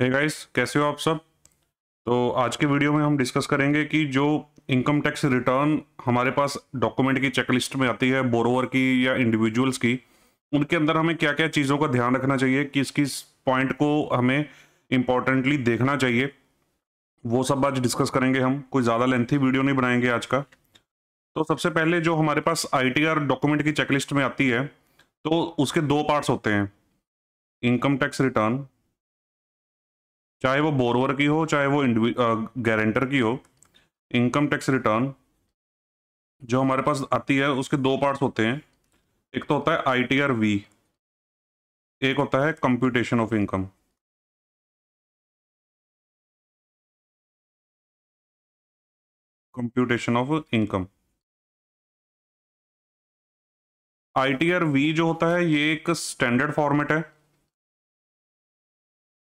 हे hey guys कैसे हो आप सब तो आज के वीडियो में हम डिस्कस करेंगे कि जो इनकम टैक्स रिटर्न हमारे पास डॉक्यूमेंट की चेकलिस्ट में आती है बोरोवर की या इंडिविजुअल्स की उनके अंदर हमें क्या क्या चीज़ों का ध्यान रखना चाहिए किस किस पॉइंट को हमें इम्पोर्टेंटली देखना चाहिए वो सब आज डिस्कस करेंगे हम कोई ज़्यादा लेंथी वीडियो नहीं बनाएंगे आज का तो सबसे पहले जो हमारे पास आई डॉक्यूमेंट की चेकलिस्ट में आती है तो उसके दो पार्ट्स होते हैं इनकम टैक्स रिटर्न चाहे वो बोरवर की हो चाहे वो गारंटर की हो इनकम टैक्स रिटर्न जो हमारे पास आती है उसके दो पार्ट्स होते हैं एक तो होता है आई टी आर वी एक होता है computation of income computation of income I T R V जो होता है ये एक स्टैंडर्ड फॉर्मेट है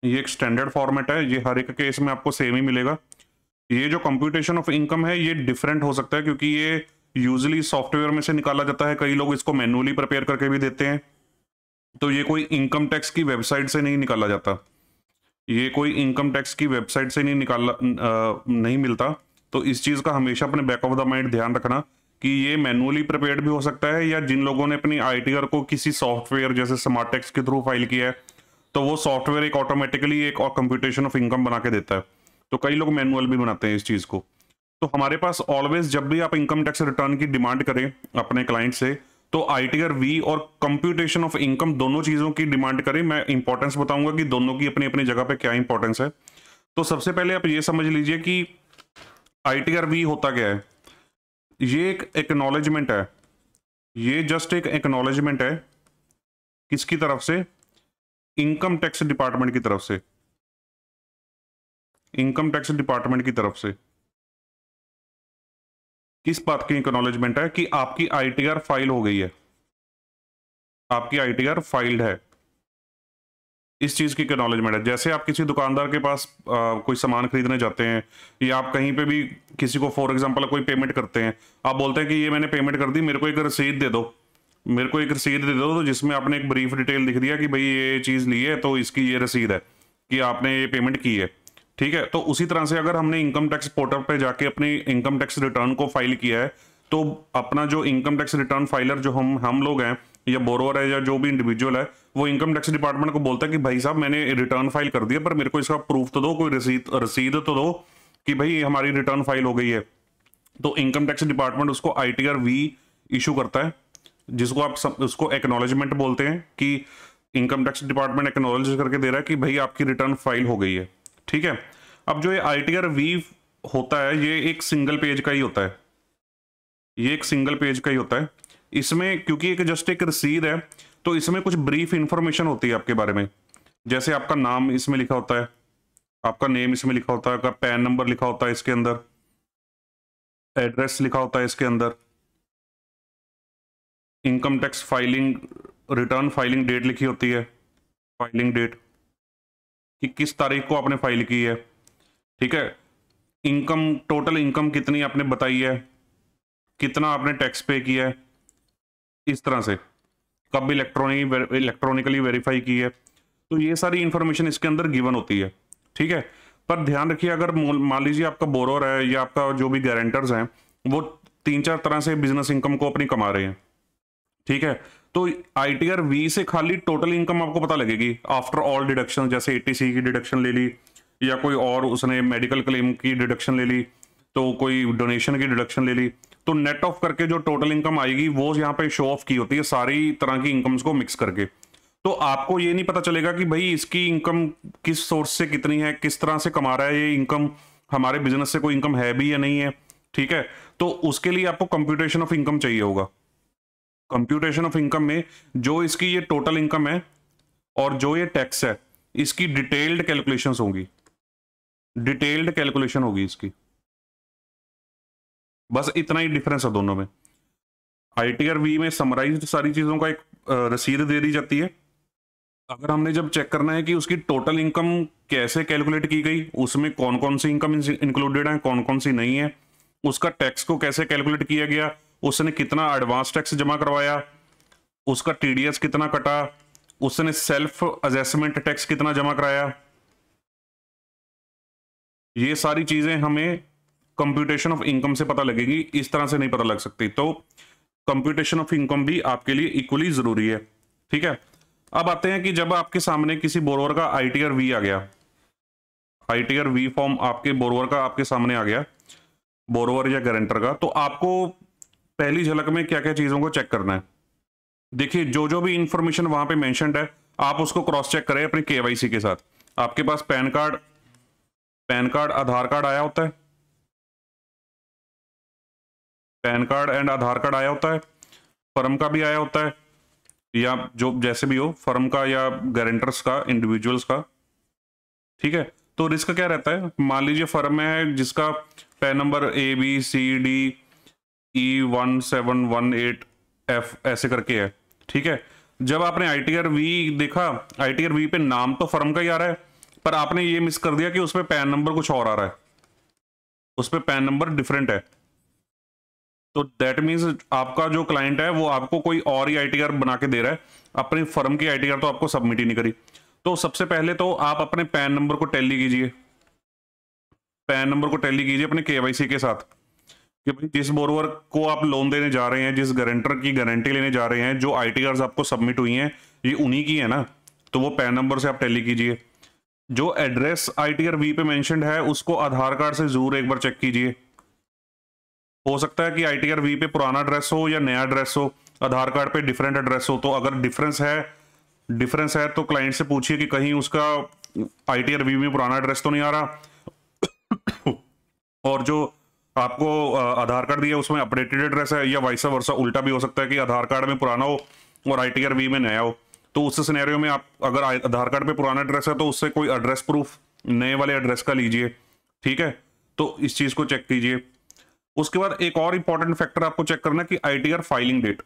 ये एक स्टैंडर्ड फॉर्मेट है ये हर एक केस में आपको सेम ही मिलेगा ये जो कंप्यूटेशन ऑफ इनकम है ये डिफरेंट हो सकता है क्योंकि ये यूजली सॉफ्टवेयर में से निकाला जाता है कई लोग इसको मैनुअली प्रिपेयर करके भी देते हैं तो ये कोई इनकम टैक्स की वेबसाइट से नहीं निकाला जाता ये कोई इनकम टैक्स की वेबसाइट से नहीं निकाला आ, नहीं मिलता तो इस चीज़ का हमेशा अपने बैक ऑफ द माइंड ध्यान रखना कि ये मैनुअली प्रिपेयर भी हो सकता है या जिन लोगों ने अपनी आई को किसी सॉफ्टवेयर जैसे स्मार्ट टैक्स के थ्रू फाइल किया है तो वो सॉफ्टवेयर एक ऑटोमेटिकली एक और कंप्यूटेशन ऑफ इनकम बना के देता है तो कई लोग मैनुअल भी बनाते हैं इस चीज़ को तो हमारे पास ऑलवेज जब भी आप इनकम टैक्स रिटर्न की डिमांड करें अपने क्लाइंट से तो आई टी आर वी और कंप्यूटेशन ऑफ इनकम दोनों चीज़ों की डिमांड करें मैं इंपॉर्टेंस बताऊंगा कि दोनों की अपनी अपनी जगह पर क्या इंपॉर्टेंस है तो सबसे पहले आप ये समझ लीजिए कि आई टी आर वी होता क्या है ये एक एक्नॉलेजमेंट है ये जस्ट एक एक्नॉलेजमेंट है किसकी तरफ से इनकम टैक्स डिपार्टमेंट की तरफ से इनकम टैक्स डिपार्टमेंट की तरफ से किस बात की इंक्नोलेजमेंट है कि आपकी आईटीआर फाइल हो गई है आपकी आईटीआर फाइल्ड है इस चीज़ की एक्नॉलेजमेंट है जैसे आप किसी दुकानदार के पास आ, कोई सामान खरीदने जाते हैं या आप कहीं पे भी किसी को फॉर एग्जांपल कोई पेमेंट करते हैं आप बोलते हैं कि ये मैंने पेमेंट कर दी मेरे को एक रसीद दे दो मेरे को एक रसीद दे दो तो जिसमें आपने एक ब्रीफ डिटेल लिख दिया कि भाई ये चीज़ ली है तो इसकी ये रसीद है कि आपने ये पेमेंट की है ठीक है तो उसी तरह से अगर हमने इनकम टैक्स पोर्टल पर जाके अपनी इनकम टैक्स रिटर्न को फाइल किया है तो अपना जो इनकम टैक्स रिटर्न फाइलर जो हम हम लोग हैं या बोरोवर है या जो भी इंडिविजुअल है वो इनकम टैक्स डिपार्टमेंट को बोलता है कि भाई साहब मैंने रिटर्न फाइल कर दिया पर मेरे को इसका प्रूफ तो दो कोई रसीद रसीद तो दो कि भाई हमारी रिटर्न फाइल हो गई है तो इनकम टैक्स डिपार्टमेंट उसको I T R V issue करता है जिसको आप सम, उसको एक्नोलॉजमेंट बोलते हैं कि इनकम टैक्स डिपार्टमेंट एक्नोलॉज करके दे रहा है कि भाई आपकी रिटर्न फाइल हो गई है ठीक है अब जो ये आई टी आर वी होता है ये एक सिंगल पेज का ही होता है ये एक सिंगल पेज का ही होता है इसमें क्योंकि एक जस्ट एक रसीद है तो इसमें कुछ ब्रीफ इंफॉर्मेशन होती है आपके बारे में जैसे आपका नाम इसमें लिखा होता है आपका नेम इसमें लिखा होता है आपका पैन नंबर लिखा होता है इसके अंदर एड्रेस लिखा होता है इसके अंदर income tax filing return filing date लिखी होती है फाइलिंग डेट कि किस तारीख को आपने फाइल की है ठीक है इनकम टोटल इनकम कितनी आपने बताई है कितना आपने टैक्स पे किया है इस तरह से कब इलेक्ट्रॉनिक इलेक्ट्रॉनिकली वेरीफाई की है तो ये सारी इंफॉर्मेशन इसके अंदर गिवन होती है ठीक है पर ध्यान रखिए अगर मान लीजिए आपका बोरोर है या आपका जो भी गारंटर्स हैं वो तीन चार तरह से बिजनेस इनकम को अपनी कमा रहे हैं ठीक है तो आई टी आर वी से खाली टोटल इनकम आपको पता लगेगी आफ्टर ऑल डिडक्शन जैसे सी की डिडक्शन ले ली या कोई और उसने मेडिकल क्लेम की डिडक्शन ले ली तो कोई डोनेशन की डिडक्शन ले ली तो नेट ऑफ करके जो टोटल इनकम आएगी वो यहाँ पे शो ऑफ की होती है सारी तरह की इनकम्स को मिक्स करके तो आपको ये नहीं पता चलेगा कि भाई इसकी इनकम किस सोर्स से कितनी है किस तरह से कमा रहा है ये इनकम हमारे बिजनेस से कोई इनकम है भी या नहीं है ठीक है तो उसके लिए आपको कंप्यूटेशन ऑफ इनकम चाहिए होगा कंप्यूटेशन ऑफ इनकम में जो इसकी ये टोटल इनकम है और जो ये टैक्स है इसकी डिटेल्ड कैलकुलेशन होगी डिटेल्ड कैलकुलेशन होगी इसकी बस इतना ही डिफरेंस है दोनों में आई टी आर वी में समराइज सारी चीज़ों का एक रसीद दे दी जाती है अगर हमने जब चेक करना है कि उसकी टोटल इनकम कैसे कैलकुलेट की गई उसमें कौन कौन सी इनकम इंक्लूडेड है कौन कौन सी नहीं है उसका टैक्स को कैसे कैलकुलेट किया गया उसने कितना एडवांस टैक्स जमा करवाया उसका टीडीएस कितना कटा उसने सेल्फ एजेसमेंट टैक्स कितना जमा कराया ये सारी चीजें हमें कंप्यूटेशन ऑफ इनकम से पता लगेगी इस तरह से नहीं पता लग सकती तो कंप्यूटेशन ऑफ इनकम भी आपके लिए इक्वली जरूरी है ठीक है अब आते हैं कि जब आपके सामने किसी बोरोवर का आई टी आर वी आ गया I T R V form आपके बोरोवर का आपके सामने आ गया बोरोवर या गारंटर का तो आपको पहली झलक में क्या क्या चीज़ों को चेक करना है देखिए जो जो भी इंफॉर्मेशन वहां पे मैंशनड है आप उसको क्रॉस चेक करें अपने के के साथ आपके पास PAN card PAN card Aadhaar card आया होता है PAN card and Aadhaar card आया होता है फर्म का भी आया होता है या जो जैसे भी हो फर्म का या गारंटर्स का इंडिविजुअल्स का ठीक है तो रिस्क क्या रहता है मान लीजिए फर्म में है जिसका PAN number A B C D E one seven one eight F ऐसे करके है ठीक है जब आपने आई टी आर वी देखा आई टी आर वी पे नाम तो फर्म का ही आ रहा है पर आपने ये मिस कर दिया कि उसमें पैन नंबर कुछ और आ रहा है उसमें पैन नंबर डिफरेंट है तो दैट मीन्स आपका जो क्लाइंट है वो आपको कोई और ही आई बना के दे रहा है अपनी फर्म की आई तो आपको सबमिट ही नहीं करी तो सबसे पहले तो आप अपने पैन नंबर को टैली कीजिए पैन नंबर को टैली कीजिए अपने के के साथ कि भाई जिस बोरवर को आप लोन देने जा रहे हैं जिस गारंटर की गारंटी लेने जा रहे हैं जो आई आपको सबमिट हुई हैं ये उन्हीं की है ना तो वो पैन नंबर से आप टैली कीजिए जो address I T R V पे मैंशनड है उसको आधार कार्ड से जरूर एक बार चेक कीजिए हो सकता है कि आई टी आर वी पे पुराना एड्रेस हो या नया एड्रेस हो आधार कार्ड पे डिफरेंट एड्रेस हो तो अगर डिफरेंस है डिफरेंस है तो क्लाइंट से पूछिए कि कहीं उसका आई टी आर वी में पुराना एड्रेस तो नहीं आ रहा और जो आपको आधार कार्ड दिया उसमें अपडेटेड एड्रेस है या वाइसा वर्षा उल्टा भी हो सकता है कि आधार कार्ड में पुराना हो और आई टी वी में नया हो तो उस सिनेरियो में आप अगर आधार कार्ड पे पुराना एड्रेस है तो उससे कोई एड्रेस प्रूफ नए वाले एड्रेस का लीजिए ठीक है तो इस चीज़ को चेक कीजिए उसके बाद एक और इंपॉर्टेंट फैक्टर आपको चेक करना है कि e filing date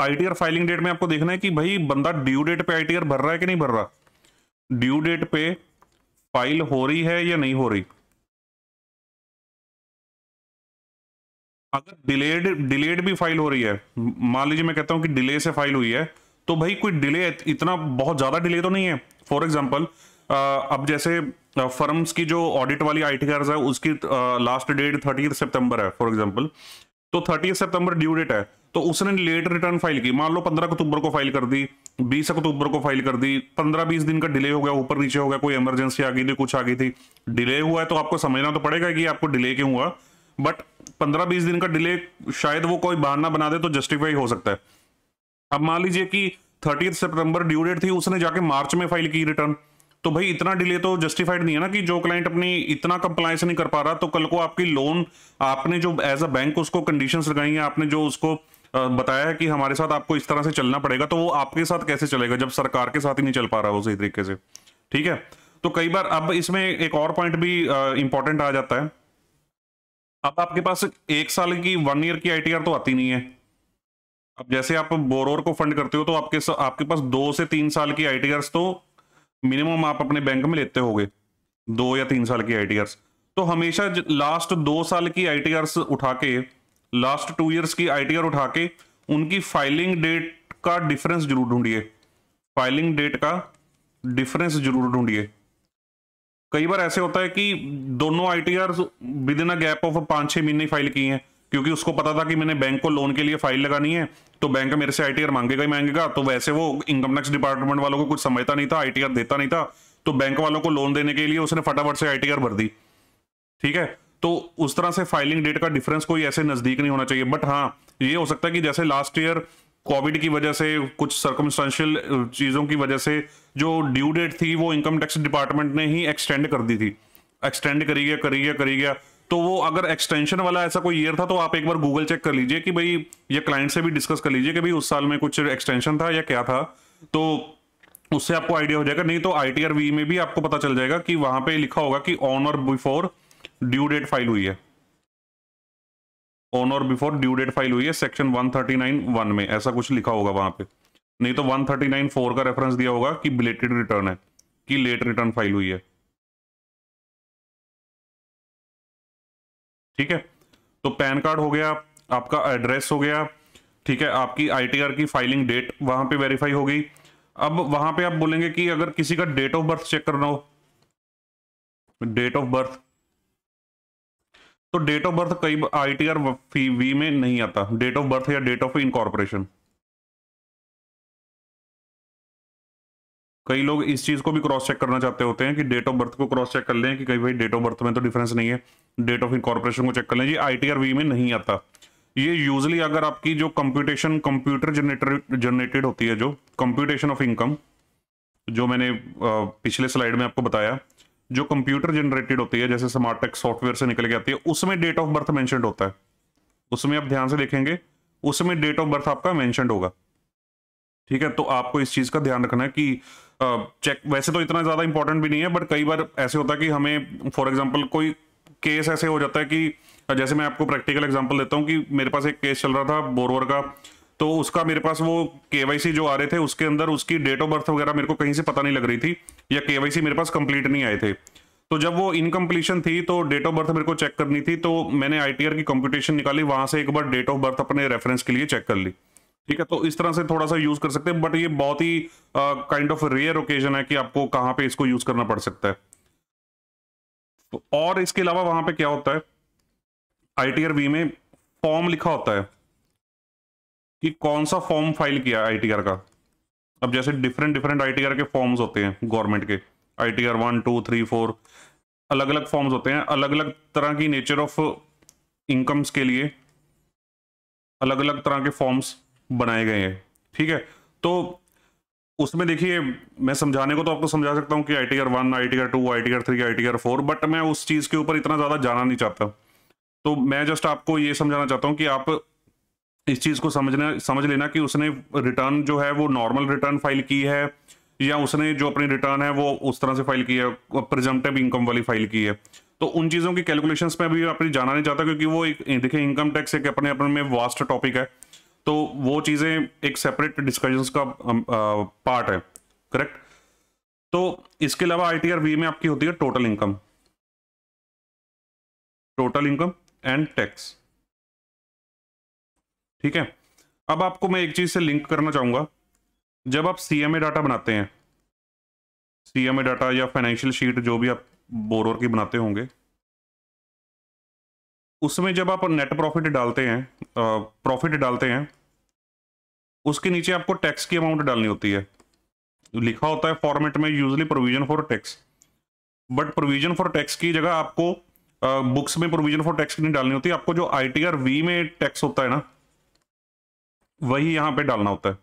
e filing date में आपको देखना है कि भाई बंदा ड्यू डेट पे आई भर रहा है कि नहीं भर रहा ड्यू डेट पे फाइल हो रही है या नहीं हो रही अगर डिलेड डिलेड भी फाइल हो रही है मान लीजिए मैं कहता हूँ कि डिले से फाइल हुई है तो भाई कोई डिले इतना बहुत ज्यादा डिले तो नहीं है फॉर एग्जाम्पल अब जैसे फर्म्स की जो ऑडिट वाली आई टी है उसकी लास्ट डेट थर्टी सितंबर है फॉर एग्जाम्पल तो थर्टी सितंबर ड्यू डेट है तो उसने लेट रिटर्न फाइल की मान लो पंद्रह अक्टूबर को फाइल कर दी बीस अक्टूबर को फाइल कर दी पंद्रह बीस दिन का डिले हो गया ऊपर नीचे हो गया कोई इमरजेंसी आ गई थी कुछ आ गई थी डिले हुआ है तो आपको समझना तो पड़ेगा कि आपको डिले क्यों हुआ बट पंद्रह बीस दिन का डिले शायद वो कोई बहाना बना दे तो जस्टिफाई हो सकता है अब मान लीजिए कि थर्टी सितंबर ड्यू डेट थी उसने जाके मार्च में फाइल की रिटर्न तो भाई इतना डिले तो जस्टिफाइड नहीं है ना कि जो क्लाइंट अपनी इतना कंप्लायंस नहीं कर पा रहा तो कल को आपकी लोन आपने जो एज अ बैंक उसको कंडीशन लगाई है आपने जो उसको बताया है कि हमारे साथ आपको इस तरह से चलना पड़ेगा तो वो आपके साथ कैसे चलेगा जब सरकार के साथ ही नहीं चल पा रहा वो सही तरीके से ठीक है तो कई बार अब इसमें एक और पॉइंट भी इंपॉर्टेंट आ जाता है अब आपके पास एक साल की वन ईयर की आईटीआर तो आती नहीं है अब जैसे आप बोरोर को फंड करते हो तो आपके आपके पास दो से तीन साल की आईटीआरस तो मिनिमम आप अपने बैंक में लेते होगे दो या तीन साल की आईटीआरस तो हमेशा लास्ट दो साल की आईटीआरस उठा के लास्ट टू ईयर्स की आईटीआर उठा के उनकी फाइलिंग डेट का डिफरेंस जरूर ढूंढिए फाइलिंग डेट का डिफरेंस जरूर ढूंढिए कई बार ऐसे होता है कि दोनों I T R with in a gap of पाँच छः महीने फाइल की हैं क्योंकि उसको पता था कि मैंने बैंक को लोन के लिए फाइल लगानी है तो बैंक मेरे से आई मांगेगा ही मांगेगा तो वैसे वो इनकम टैक्स डिपार्टमेंट वालों को कुछ समझता नहीं था आई देता नहीं था तो बैंक वालों को लोन देने के लिए उसने फटाफट से आई भर दी ठीक है तो उस तरह से फाइलिंग डेट का डिफरेंस कोई ऐसे नज़दीक नहीं होना चाहिए बट हाँ ये हो सकता है कि जैसे लास्ट ईयर कोविड की वजह से कुछ सर्कमस्टांशियल चीज़ों की वजह से जो ड्यू डेट थी वो इनकम टैक्स डिपार्टमेंट ने ही एक्सटेंड कर दी थी एक्सटेंड करी गया करी गया करी गया तो वो अगर एक्सटेंशन वाला ऐसा कोई ईयर था तो आप एक बार गूगल चेक कर लीजिए कि भाई या क्लाइंट से भी डिस्कस कर लीजिए कि भाई उस साल में कुछ एक्सटेंशन था या क्या था तो उससे आपको आइडिया हो जाएगा नहीं तो आई टी आर वी में भी आपको पता चल जाएगा कि वहां पे लिखा होगा कि ऑन और बिफोर ड्यू डेट फाइल हुई है ऑन और बिफोर ड्यू डेट फाइल हुई है सेक्शन 139 वन में ऐसा कुछ लिखा होगा वहां पे नहीं तो 139 फोर का रेफरेंस दिया होगा कि बिलेटेड रिटर्न है कि लेट रिटर्न फाइल हुई है ठीक है तो पैन कार्ड हो गया आपका एड्रेस हो गया ठीक है आपकी आईटीआर की फाइलिंग डेट वहां पे वेरीफाई हो गई अब वहां पे आप बोलेंगे कि अगर किसी का डेट ऑफ बर्थ चेक करना हो डेट ऑफ बर्थ तो डेट ऑफ बर्थ कई आई टी आर वी में नहीं आता डेट ऑफ बर्थ या डेट ऑफ इनकॉर्पोरेशन कई लोग इस चीज को भी क्रॉस चेक करना चाहते होते हैं कि डेट ऑफ बर्थ को क्रॉस चेक कर लें कि कई भाई डेट ऑफ बर्थ में तो डिफरेंस नहीं है डेट ऑफ इनकॉर्पोरेशन को चेक कर लें ये आई टी आर वी में नहीं आता ये यूजली अगर आपकी जो कंप्यूटेशन कंप्यूटर जनरेटर जनरेटेड होती है जो कंप्यूटेशन ऑफ इनकम जो मैंने पिछले स्लाइड में आपको बताया जो कंप्यूटर जनरेटेड होती है जैसे स्मार्टटेक सॉफ्टवेयर से निकल के आती है उसमें डेट ऑफ बर्थ मेंशन होता है उसमें आप ध्यान से देखेंगे उसमें डेट ऑफ बर्थ आपका मेंशन होगा ठीक है तो आपको इस चीज़ का ध्यान रखना है कि चेक वैसे तो इतना ज़्यादा इंपॉर्टेंट भी नहीं है बट कई बार ऐसे होता है कि हमें फॉर एग्जाम्पल कोई केस ऐसे हो जाता है कि जैसे मैं आपको प्रैक्टिकल एग्जाम्पल देता हूँ कि मेरे पास एक केस चल रहा था बोरवर का तो उसका मेरे पास वो केवाईसी जो आ रहे थे उसके अंदर उसकी डेट ऑफ बर्थ वगैरह मेरे को कहीं से पता नहीं लग रही थी या केवाईसी मेरे पास कंप्लीट नहीं आए थे तो जब वो इनकम्प्लीशन थी तो डेट ऑफ बर्थ मेरे को चेक करनी थी तो मैंने आईटीआर की कंप्यूटेशन निकाली वहां से एक बार डेट ऑफ बर्थ अपने रेफरेंस के लिए चेक कर ली ठीक है तो इस तरह से थोड़ा सा यूज कर सकते हैं बट ये बहुत ही काइंड ऑफ रेयर ओकेजन है कि आपको कहाँ पे इसको यूज करना पड़ सकता है तो और इसके अलावा वहां पे क्या होता है आई वी में फॉर्म लिखा होता है कि कौन सा फॉर्म फाइल किया आईटीआर का अब जैसे डिफरेंट डिफरेंट आईटीआर के फॉर्म्स होते हैं गवर्नमेंट के ITR one two three four अलग अलग फॉर्म्स होते हैं अलग अलग तरह की नेचर ऑफ इनकम्स के लिए अलग अलग तरह के फॉर्म्स बनाए गए हैं ठीक है तो उसमें देखिए मैं समझाने को तो आपको समझा सकता हूँ कि I T R one I T R two I T R three I T R four but मैं उस चीज़ के ऊपर इतना ज़्यादा जाना नहीं चाहता तो मैं जस्ट आपको ये समझाना चाहता हूँ कि आप इस चीज़ को समझना समझ लेना कि उसने रिटर्न जो है वो नॉर्मल रिटर्न फाइल की है या उसने जो अपनी रिटर्न है वो उस तरह से फाइल की है प्रजम्पटिव इनकम वाली फाइल की है तो उन चीज़ों की कैलकुलेशंस में अभी आपने जाना नहीं चाहता क्योंकि वो एक देखिए इनकम टैक्स एक अपने अपने में वास्ट टॉपिक है तो वो चीज़ें एक सेपरेट डिस्कशन का पार्ट है करेक्ट तो इसके अलावा आई टी आर वी में आपकी होती है total income total income and tax ठीक है अब आपको मैं एक चीज से लिंक करना चाहूंगा जब आप सी एम ए डाटा बनाते हैं सी एम ए डाटा या फाइनेंशियल शीट जो भी आप बोरोर की बनाते होंगे उसमें जब आप नेट प्रॉफिट डालते हैं प्रॉफिट डालते हैं उसके नीचे आपको टैक्स की अमाउंट डालनी होती है लिखा होता है फॉर्मेट में usually provision for tax but provision for tax की जगह आपको बुक्स में प्रोविजन फॉर टैक्स नहीं डालनी होती आपको जो आई टी आर वी में टैक्स होता है ना वही यहाँ पे डालना होता है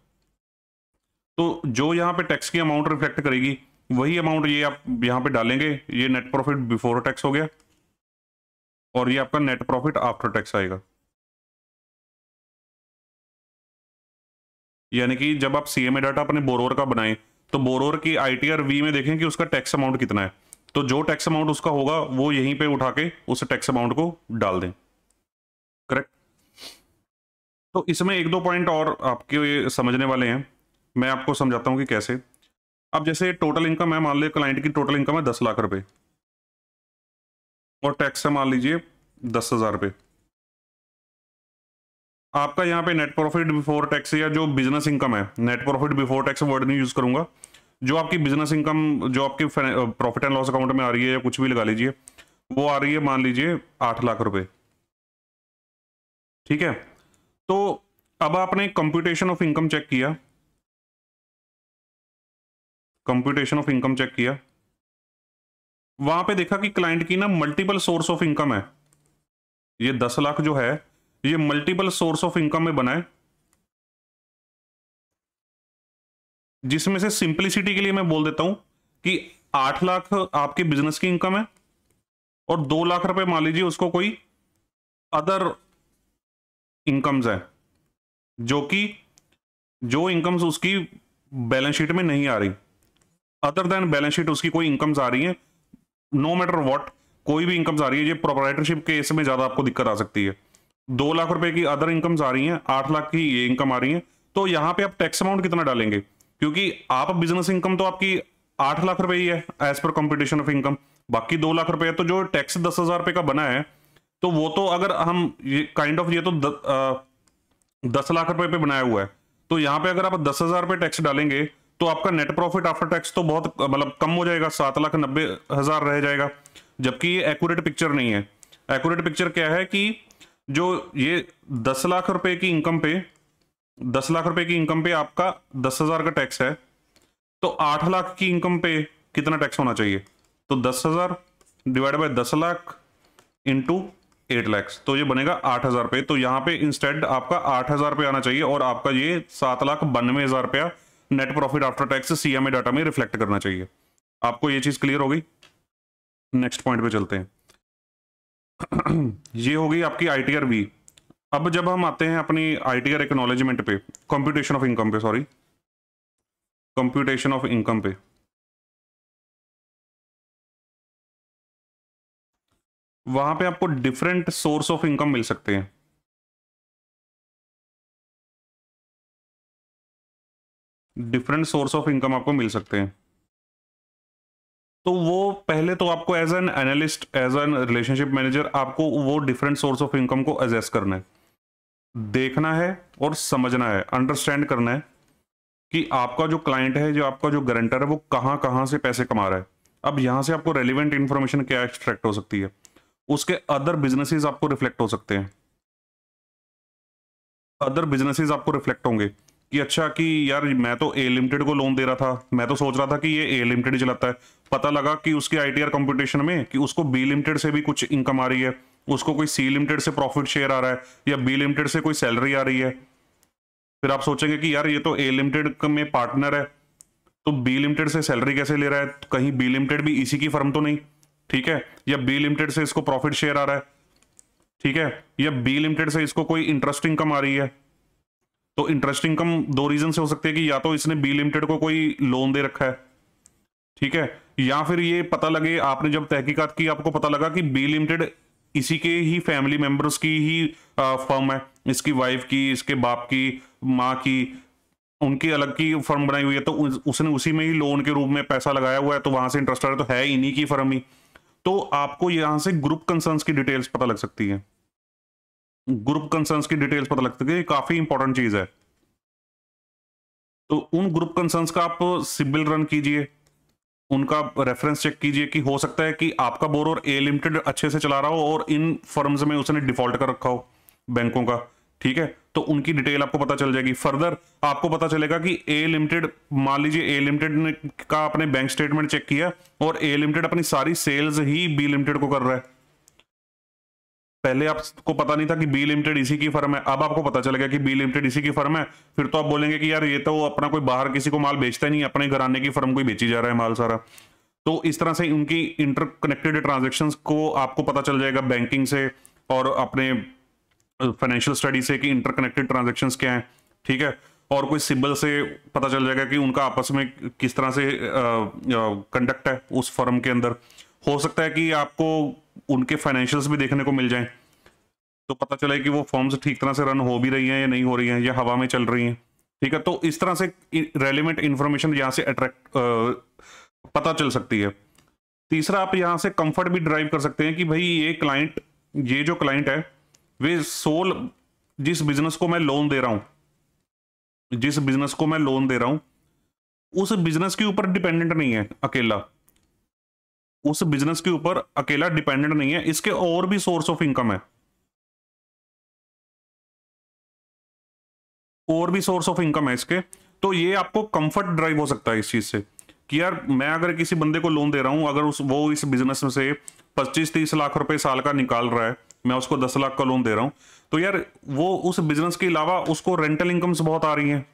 तो जो यहाँ पे टैक्स की अमाउंट रिफ्लेक्ट करेगी वही अमाउंट ये आप यहाँ पे डालेंगे ये नेट प्रॉफिट बिफोर टैक्स हो गया और ये आपका नेट प्रॉफिट आफ्टर टैक्स आएगा यानी कि जब आप सीएमए डाटा अपने बोरोर का बनाए तो बोरोर की आईटीआर वी में देखें कि उसका टैक्स अमाउंट कितना है तो जो टैक्स अमाउंट उसका होगा वो यहीं पे उठा के उस टैक्स अमाउंट को डाल दें करेक्ट तो इसमें एक दो पॉइंट और आपके समझने वाले हैं मैं आपको समझाता हूँ कि कैसे अब जैसे टोटल इनकम है मान लीजिए क्लाइंट की टोटल इनकम है दस लाख रुपए और टैक्स है मान लीजिए दस हजार रुपये आपका यहाँ पे नेट प्रॉफिट बिफोर टैक्स या जो बिजनेस इनकम है net profit before tax word नहीं यूज करूंगा जो आपकी बिजनेस इनकम जो आपकी प्रॉफिट एंड लॉस अकाउंट में आ रही है या कुछ भी लगा लीजिए वो आ रही है मान लीजिए आठ लाख रुपए ठीक है तो अब आपने कंप्यूटेशन ऑफ इनकम चेक किया कंप्यूटेशन ऑफ इनकम चेक किया वहां पे देखा कि क्लाइंट की ना मल्टीपल सोर्स ऑफ इनकम है ये दस लाख जो है ये मल्टीपल सोर्स ऑफ इनकम में बनाए जिसमें से सिंप्लिसिटी के लिए मैं बोल देता हूं कि आठ लाख आपके बिजनेस की इनकम है और दो लाख रुपए मान लीजिए उसको कोई अदर इनकम्स हैं जो कि जो इनकम्स उसकी बैलेंस शीट में नहीं आ रही अदर देन बैलेंस शीट उसकी कोई इनकम्स आ रही है नो मैटर व्हाट कोई भी इनकम्स आ रही है ये प्रोपराइटरशिप केस में ज़्यादा आपको दिक्कत आ सकती है दो लाख रुपए की अदर इनकम्स आ रही हैं आठ लाख की ये इनकम आ रही है तो यहाँ पे आप टैक्स अमाउंट कितना डालेंगे क्योंकि आप बिजनेस इनकम तो आपकी आठ लाख रुपए ही है as per competition of income बाकी दो लाख रुपए तो जो टैक्स दस हजार रुपए का बना है तो वो तो अगर हम ये काइंड kind ऑफ of ये तो द, आ, दस लाख रुपए पे बनाया हुआ है तो यहाँ पे अगर आप दस हजार रुपये टैक्स डालेंगे तो आपका नेट प्रॉफिट आफ्टर टैक्स तो बहुत मतलब कम हो जाएगा सात लाख नब्बे हजार रह जाएगा जबकि ये एक्यूरेट पिक्चर नहीं है एक्यूरेट पिक्चर क्या है कि जो ये दस लाख रुपए की इनकम पे दस लाख रुपए की इनकम पे आपका दस हजार का टैक्स है तो आठ लाख की इनकम पे कितना टैक्स होना चाहिए तो दस हजार डिवाइड बाय दस लाख इंटू एट लैक्स तो ये बनेगा आठ हजार रुपये तो यहाँ पे इंस्टेड आपका आठ हजार रुपये आना चाहिए और आपका ये सात लाख बानवे हजार रुपया net profit after tax A data में रिफ्लेक्ट करना चाहिए आपको ये चीज क्लियर हो गई नेक्स्ट पॉइंट पे चलते हैं ये हो गई आपकी आई टी आर बी अब जब हम आते हैं अपनी आई टी आर एक्नोलेजमेंट पे कंप्यूटेशन ऑफ इनकम पे सॉरी कंप्यूटेशन ऑफ इनकम पे वहां पे आपको डिफरेंट सोर्स ऑफ इनकम मिल सकते हैं डिफरेंट सोर्स ऑफ इनकम आपको मिल सकते हैं तो वो पहले तो आपको as an analyst as an relationship manager आपको वो डिफरेंट सोर्स ऑफ इनकम को एजेस्ट करना है देखना है और समझना है अंडरस्टैंड करना है कि आपका जो क्लाइंट है जो आपका जो गारंटर है वो कहां कहां से पैसे कमा रहा है अब यहां से आपको रेलिवेंट इंफॉर्मेशन क्या एक्सट्रैक्ट हो सकती है उसके अदर बिजनेसेस आपको रिफ्लेक्ट हो सकते हैं अदर बिजनेसेस आपको रिफ्लेक्ट होंगे कि अच्छा कि यार मैं तो ए लिमिटेड को लोन दे रहा था मैं तो सोच रहा था कि ये ए लिमिटेड चलाता है पता लगा कि उसके आईटीआर कंपटीशन में कि उसको बी लिमिटेड से भी कुछ इनकम आ रही है उसको कोई सी लिमिटेड से प्रॉफिट शेयर आ रहा है या बी लिमिटेड से कोई सैलरी आ रही है फिर आप सोचेंगे कि यार ये तो ए लिमिटेड में पार्टनर है तो बी लिमिटेड से सैलरी कैसे ले रहा है कहीं बी लिमिटेड भी इसी की फर्म तो नहीं ठीक है या बी लिमिटेड से इसको प्रॉफिट शेयर आ रहा है ठीक है या बी लिमिटेड से इसको कोई इंटरेस्ट इनकम आ रही है तो इंटरेस्ट इनकम दो रीजन से हो सकते हैं कि या तो इसने बी लिमिटेड को कोई लोन दे रखा है ठीक है या फिर ये पता लगे आपने जब तहकीकात की आपको पता लगा कि बी लिमिटेड इसी के ही फैमिली मेंबर्स की ही फर्म है इसकी वाइफ की इसके बाप की माँ की उनकी अलग की फर्म बनाई हुई है तो उसने उसी में ही लोन के रूप में पैसा लगाया हुआ है तो वहां से इंटरेस्ट आ रहा है तो है इन्हीं की फर्म ही तो आपको यहां से ग्रुप कंसर्न की डिटेल्स पता लग सकती है ग्रुप कंसर्न की डिटेल्स पता लग सकती है काफी इंपॉर्टेंट चीज है तो उन ग्रुप कंसर्न का आप सिबिल रन कीजिए उनका रेफरेंस चेक कीजिए कि हो सकता है कि आपका बोर और ए लिमिटेड अच्छे से चला रहा हो और इन फर्म्स में उसने डिफॉल्ट कर रखा हो बैंकों का ठीक है तो उनकी डिटेल आपको पता चल जाएगी फर्दर आपको पता चलेगा कि ए लिमिटेड मान लीजिए ए लिमिटेड का आपने बैंक स्टेटमेंट चेक किया और ए लिमिटेड अपनी सारी सेल्स ही बी लिमिटेड को कर रहा है पहले आपको पता नहीं था कि बी लिमिटेड इसी की फर्म है अब आपको पता चल गया कि बी लिमिटेड इसी की फर्म है फिर तो आप बोलेंगे कि यार ये तो अपना कोई बाहर किसी को माल बेचता नहीं अपने घराने की फर्म को ही बेची जा रहा है माल सारा तो इस तरह से उनकी इंटरकनेक्टेड ट्रांजेक्शन को आपको पता चल जाएगा बैंकिंग से और अपने फाइनेंशियल स्टडी से कि इंटरकनेक्टेड ट्रांजेक्शन क्या हैं ठीक है और कोई सिंबल से पता चल जाएगा कि उनका आपस में किस तरह से कंडक्ट है उस फर्म के अंदर हो सकता है कि आपको उनके फाइनेंशियल्स भी देखने को मिल जाएं तो पता चले कि वो फॉर्म्स ठीक तरह से रन हो भी रही हैं या नहीं हो रही हैं या हवा में चल रही हैं ठीक है तो इस तरह से रेलिवेंट इन्फॉर्मेशन यहाँ से अट्रैक्ट पता चल सकती है तीसरा आप यहाँ से कंफर्ट भी ड्राइव कर सकते हैं कि भाई ये क्लाइंट ये जो क्लाइंट है वे सोल जिस बिजनेस को मैं लोन दे रहा हूं जिस बिजनेस को मैं लोन दे रहा हूं उस बिजनेस के ऊपर डिपेंडेंट नहीं है अकेला उस बिजनेस के ऊपर अकेला डिपेंडेंट नहीं है इसके और भी सोर्स ऑफ इनकम है और भी सोर्स ऑफ इनकम है इसके तो ये आपको कंफर्ट ड्राइव हो सकता है इस चीज से कि यार मैं अगर किसी बंदे को लोन दे रहा हूं अगर उस वो इस बिजनेस में से पच्चीस तीस लाख रुपए साल का निकाल रहा है मैं उसको दस लाख का लोन दे रहा हूं तो यार वो उस बिजनेस के अलावा उसको रेंटल इनकम्स बहुत आ रही हैं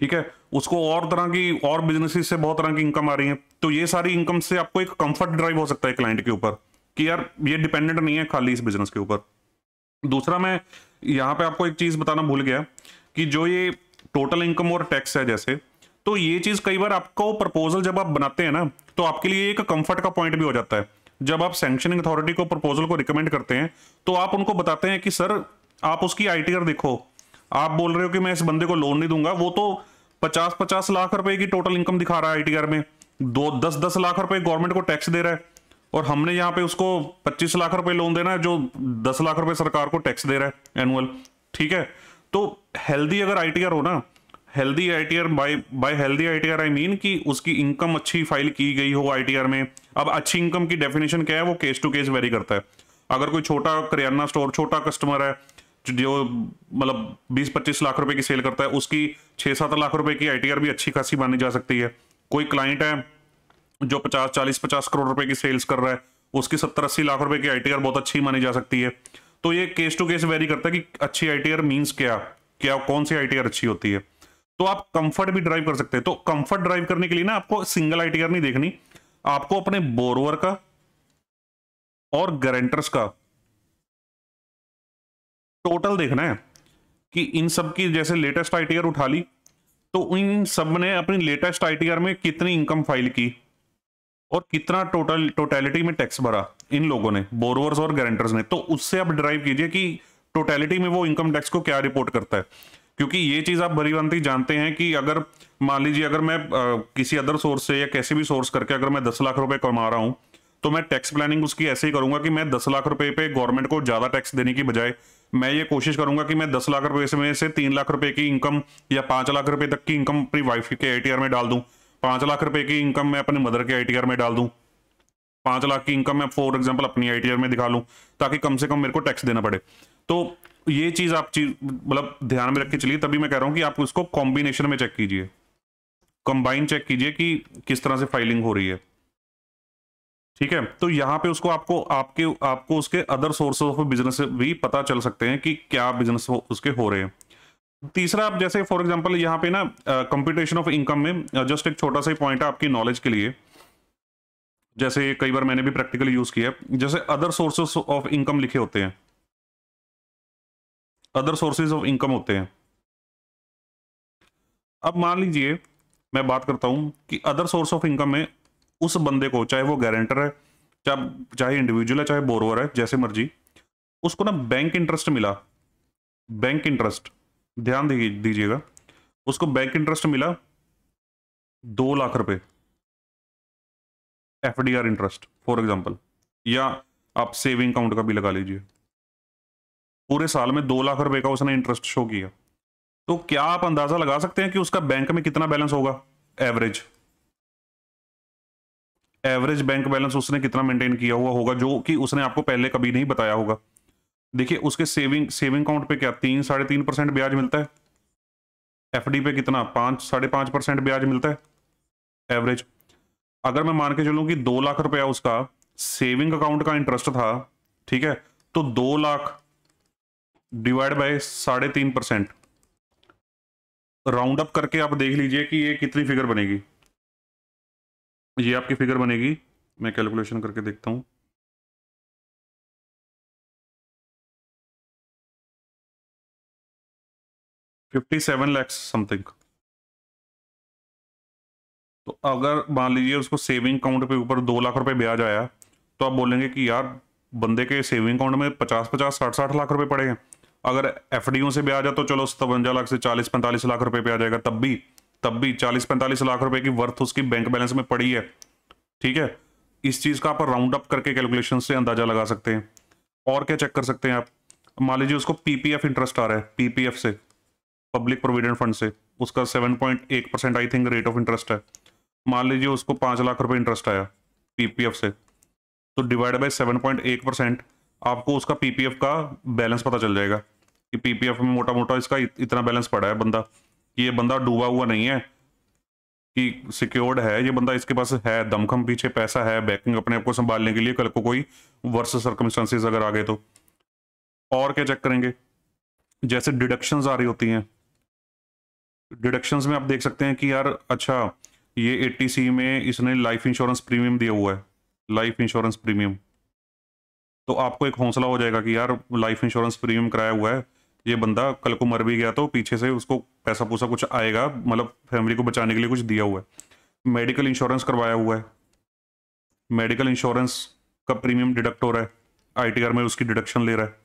ठीक है उसको और तरह की और बिजनेस से बहुत तरह की इनकम आ रही है तो ये सारी इनकम से आपको एक कंफर्ट ड्राइव हो सकता है क्लाइंट के ऊपर कि यार ये डिपेंडेंट नहीं है खाली इस बिजनेस के ऊपर दूसरा मैं यहाँ पे आपको एक चीज बताना भूल गया कि जो ये टोटल इनकम और टैक्स है जैसे तो ये चीज कई बार आपको प्रपोजल जब आप बनाते हैं ना तो आपके लिए एक कंफर्ट का पॉइंट भी हो जाता है जब आप सेंक्शनिंग अथॉरिटी को प्रपोजल को रिकमेंड करते हैं तो आप उनको बताते हैं कि सर आप उसकी आई देखो आप बोल रहे हो कि मैं इस बंदे को लोन नहीं दूंगा वो तो पचास पचास लाख रुपए की टोटल इनकम दिखा रहा है आई में दो दस दस लाख रुपए गवर्नमेंट को टैक्स दे रहा है और हमने यहाँ पे उसको पच्चीस लाख रुपए लोन देना है जो दस लाख रुपए सरकार को टैक्स दे रहा है एनुअल ठीक है तो हेल्दी अगर आई हो ना healthy I T R by by healthy I T R I mean कि उसकी इनकम अच्छी फाइल की गई हो आई में अब अच्छी इनकम की डेफिनेशन क्या है वो केस टू केस वेरी करता है अगर कोई छोटा करियाना स्टोर छोटा कस्टमर है जो मतलब बीस पच्चीस लाख रुपए की सेल करता है उसकी छह सात लाख रुपए की आईटीआर भी अच्छी खासी मानी जा सकती है कोई क्लाइंट है जो पचास चालीस पचास करोड़ रुपए की सेल्स कर रहा है उसकी सत्तर अस्सी लाख रुपए की आईटीआर बहुत अच्छी मानी जा सकती है तो ये केस टू केस वेरी करता है कि अच्छी आईटीआर मींस क्या क्या कौन सी आईटीआर अच्छी होती है तो आप कंफर्ट भी ड्राइव कर सकते हैं तो कंफर्ट ड्राइव करने के लिए ना आपको सिंगल आईटीआर नहीं देखनी आपको अपने बोरोवर का और गारंटर्स का टोटल देखना है कि इन सब की जैसे लेटेस्ट आईटीआर उठा ली तो इन सब ने अपनी लेटेस्ट आईटीआर में कितनी इनकम फाइल की और कितना टोटल टोटेलिटी में टैक्स भरा इन लोगों ने बोरोवर्स और गारंटर्स ने तो उससे आप ड्राइव कीजिए कि टोटेलिटी में वो इनकम टैक्स को क्या रिपोर्ट करता है क्योंकि ये चीज आप भरीवंती जानते हैं कि अगर मान लीजिए अगर मैं आ, किसी अदर सोर्स से या कैसे भी सोर्स करके अगर मैं दस लाख रुपए कमा रहा हूं तो मैं टैक्स प्लानिंग उसकी ऐसे ही करूंगा कि मैं दस लाख रुपए पे गवर्नमेंट को ज्यादा टैक्स देने की बजाय मैं ये कोशिश करूंगा कि मैं दस लाख रुपए में से तीन लाख रुपए की इनकम या पांच लाख रुपए तक की इनकम अपनी वाइफ के आई में डाल दूं पांच लाख रुपए की इनकम मैं अपने मदर के आई में डाल दूं पांच लाख की इनकम मैं फॉर एग्जाम्पल अपनी आई में दिखा लूँ ताकि कम से कम मेरे को टैक्स देना पड़े तो ये चीज आप चीज मतलब ध्यान में रख के चलिए तभी मैं कह रहा हूँ कि आप उसको कॉम्बिनेशन में चेक कीजिए कंबाइन चेक कीजिए कि किस तरह से फाइलिंग हो रही है ठीक है तो यहाँ पे उसको आपको आपके आपको उसके अदर सोर्सेज ऑफ बिजनेस भी पता चल सकते हैं कि क्या बिजनेस उसके हो रहे हैं तीसरा आप जैसे फॉर एग्जांपल यहाँ पे ना कंप्यूटेशन ऑफ इनकम में जस्ट एक छोटा सा पॉइंट है आपकी नॉलेज के लिए जैसे कई बार मैंने भी प्रैक्टिकली यूज़ किया है जैसे अदर सोर्सेस ऑफ इनकम लिखे होते हैं अदर सोर्सेज ऑफ इनकम होते हैं अब मान लीजिए मैं बात करता हूं कि अदर सोर्स ऑफ इनकम में उस बंदे को चाहे वो गारंटर है चाहे चाहे इंडिविजुअल है चाहे बोरवर है जैसे मर्जी उसको ना बैंक इंटरेस्ट मिला बैंक इंटरेस्ट ध्यान दीजिएगा उसको बैंक इंटरेस्ट मिला दो लाख रुपए एफ इंटरेस्ट फॉर एग्जाम्पल या आप सेविंग अकाउंट का भी लगा लीजिए पूरे साल में दो लाख रुपए का उसने इंटरेस्ट शो किया तो क्या आप अंदाजा लगा सकते हैं कि उसका बैंक में कितना बैलेंस होगा एवरेज एवरेज बैंक बैलेंस उसने कितना मेंटेन किया हुआ होगा जो कि उसने आपको पहले कभी नहीं बताया होगा देखिए उसके सेविंग सेविंग अकाउंट पे क्या तीन साढ़े तीन परसेंट ब्याज मिलता है एफडी पे कितना पाँच साढ़े पाँच परसेंट ब्याज मिलता है एवरेज अगर मैं मान के चलूँ कि दो लाख रुपया उसका सेविंग अकाउंट का इंटरेस्ट था ठीक है तो दो लाख डिवाइड बाय साढ़े तीन परसेंट राउंड अप करके आप देख लीजिए कि ये कितनी फिगर बनेगी ये आपकी फिगर बनेगी मैं कैलकुलेशन करके देखता हूं फिफ्टी सेवन लैक्स समथिंग तो अगर मान लीजिए उसको सेविंग अकाउंट पे ऊपर दो लाख रुपए ब्याज आया तो आप बोलेंगे कि यार बंदे के सेविंग अकाउंट में पचास पचास साठ साठ लाख रुपए पड़े हैं अगर एफ से भी आ जाए तो चलो सतवंजा लाख से चालीस पैंतालीस लाख रुपए पे आ जाएगा तब भी तब भी चालीस पैंतालीस लाख रुपए की वर्थ उसकी बैंक बैलेंस में पड़ी है ठीक है इस चीज का आप राउंड अप करके कैलकुलेशन से अंदाजा लगा सकते हैं और क्या चेक कर सकते हैं आप मान लीजिए उसको पीपीएफ इंटरेस्ट आ रहा है पीपीएफ से पब्लिक प्रोविडेंट फंड से उसका सेवन पॉइंट एक percent I think rate of interest है मान लीजिए उसको पाँच लाख रुपए इंटरेस्ट आया पीपीएफ से तो divide by seven point percent आपको उसका पीपीएफ का बैलेंस पता चल जाएगा कि पीपीएफ में मोटा मोटा इसका इतना बैलेंस पड़ा है बंदा कि ये बंदा डूबा हुआ नहीं है कि सिक्योर्ड है ये बंदा इसके पास है दमखम पीछे पैसा है बैकिंग अपने आप को संभालने के लिए कल को कोई वर्स सर्कमस्टांसिस अगर आ गए तो और क्या चेक करेंगे जैसे डिडक्शंस आ रही होती हैं डिडक्शंस में आप देख सकते हैं कि यार अच्छा ये ए में इसने लाइफ इंश्योरेंस प्रीमियम दिया हुआ है लाइफ इंश्योरेंस प्रीमियम तो आपको एक हौसला हो जाएगा कि यार लाइफ इंश्योरेंस प्रीमियम कराया हुआ है ये बंदा कल को मर भी गया तो पीछे से उसको पैसा पूसा कुछ आएगा मतलब फैमिली को बचाने के लिए कुछ दिया हुआ है मेडिकल इंश्योरेंस करवाया हुआ है मेडिकल इंश्योरेंस का प्रीमियम डिडक्ट हो रहा है आई में उसकी डिडक्शन ले रहा है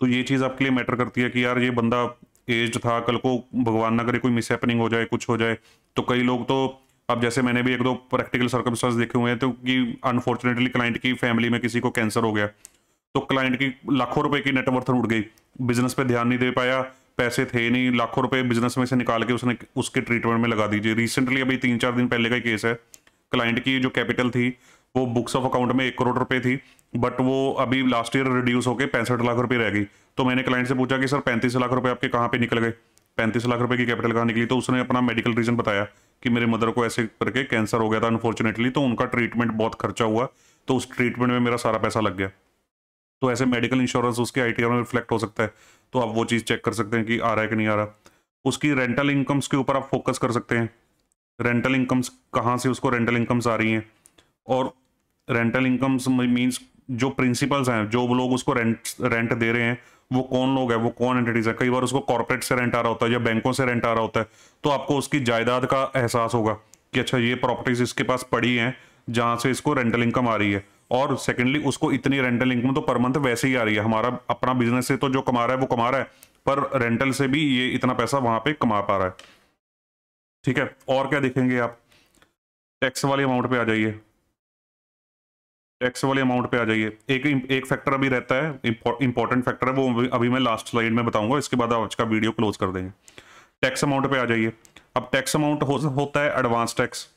तो ये चीज़ आपके लिए मैटर करती है कि यार ये बंदा एज था कल को भगवान ना करे कोई मिस हो जाए कुछ हो जाए तो कई लोग तो अब जैसे मैंने भी एक दो प्रैक्टिकल सर्कमस्टांस देखे हुए हैं तो कि अनफॉर्चुनेटली क्लाइंट की फैमिली में किसी को कैंसर हो गया तो क्लाइंट की लाखों रुपए की नेटवर्थ उड़ गई बिजनेस पे ध्यान नहीं दे पाया पैसे थे नहीं लाखों रुपए बिजनेस में से निकाल के उसने उसके ट्रीटमेंट में लगा दीजिए रिसेंटली अभी तीन चार दिन पहले का केस है क्लाइंट की जो कैपिटल थी वो बुक्स ऑफ अकाउंट में एक करोड़ रुपए थी बट वो अभी लास्ट ईयर रिड्यूस होकर पैंसठ लाख रुपए रह गई तो मैंने क्लाइंट से पूछा कि सर पैंतीस लाख रुपए आपके कहाँ पे निकल गए पैंतीस लाख रुपए की कैपिटल कहाँ निकली तो उसने अपना मेडिकल रीजन बताया कि मेरे मदर को ऐसे करके कैंसर हो गया था अनफॉर्चुनेटली तो उनका ट्रीटमेंट बहुत खर्चा हुआ तो उस ट्रीटमेंट में मेरा सारा पैसा लग गया तो ऐसे मेडिकल इंश्योरेंस उसके आई में रिफ्लेक्ट हो सकता है तो आप वो चीज़ चेक कर सकते हैं कि आ रहा है कि नहीं आ रहा उसकी रेंटल इनकम्स के ऊपर आप फोकस कर सकते हैं रेंटल इनकम्स कहाँ से उसको रेंटल इनकम्स आ रही हैं और रेंटल इनकम्स मीन्स जो प्रिंसिपल्स हैं जो लोग उसको रेंट रेंट दे रहे हैं वो कौन लोग हैं वो कौन एंटिटीज़ हैं कई बार उसको कॉर्पोरेट से रेंट आ रहा होता है या बैंकों से रेंट आ रहा होता है तो आपको उसकी जायदाद का एहसास होगा कि अच्छा ये प्रॉपर्टीज इसके पास पड़ी हैं जहाँ से इसको रेंटल इनकम आ रही है और सेकेंडली उसको इतनी रेंटल इनकम तो पर मंथ वैसे ही आ रही है हमारा अपना बिजनेस से तो जो कमा रहा है वो कमा रहा है पर रेंटल से भी ये इतना पैसा वहां पे कमा पा रहा है ठीक है और क्या देखेंगे आप टैक्स वाले अमाउंट पे आ जाइए टैक्स वाले अमाउंट पे आ जाइए एक एक फैक्टर अभी रहता है इंपॉर्टेंट फैक्टर है वो अभी मैं लास्ट स्लाइड में बताऊंगा इसके बाद आज का वीडियो क्लोज कर देंगे टैक्स अमाउंट पे आ जाइए अब टैक्स अमाउंट हो, होता है advance tax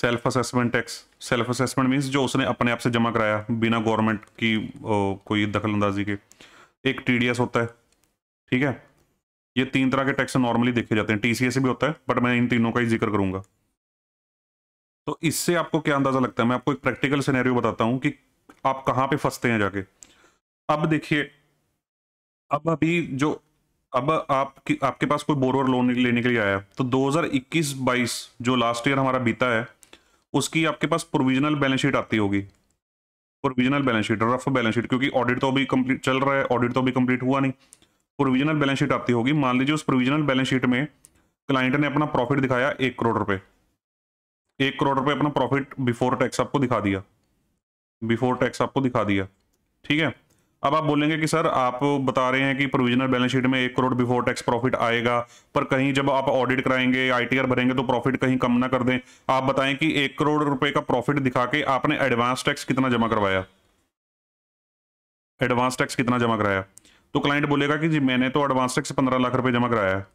self assessment tax self assessment means जो उसने अपने आप से जमा कराया बिना गवर्नमेंट की ओ, कोई दखल अंदाजी के एक टीडीएस होता है ठीक है ये तीन तरह के टैक्स नॉर्मली देखे जाते हैं टीसीएस भी होता है बट मैं इन तीनों का ही जिक्र करूंगा तो इससे आपको क्या अंदाज़ा लगता है मैं आपको एक प्रैक्टिकल सिनेरियो बताता हूँ कि आप कहाँ पे फंसते हैं जाके अब देखिए अब अभी जो अब आपकी आपके पास कोई बोरवर लोन लेने के लिए आया तो 2021-22 जो लास्ट ईयर हमारा बीता है उसकी आपके पास प्रोविजनल बैलेंस शीट आती होगी provisional balance sheet rough balance sheet क्योंकि ऑडिट तो अभी कंप्लीट चल रहा है ऑडिट तो अभी कंप्लीट हुआ नहीं प्रोविजनल बैलेंस शीट आती होगी मान लीजिए उस प्रोविजनल बैलेंस शीट में क्लाइंट ने अपना प्रॉफिट दिखाया एक करोड़ रुपए एक करोड़ रुपए अपना प्रॉफिट बिफोर टैक्स आपको दिखा दिया बिफोर टैक्स आपको दिखा दिया ठीक है अब आप बोलेंगे कि सर आप बता रहे हैं कि प्रोविजनल बैलेंस शीट में एक करोड़ बिफोर टैक्स प्रॉफिट आएगा पर कहीं जब आप ऑडिट कराएंगे आईटीआर भरेंगे तो प्रॉफिट कहीं कम ना कर दें आप बताएं कि एक करोड़ रुपए का प्रॉफिट दिखा के आपने एडवांस टैक्स कितना जमा करवाया एडवांस टैक्स कितना जमा कराया तो क्लाइंट बोलेगा कि जी मैंने तो एडवांस टैक्स पंद्रह लाख रुपए जमा कराया है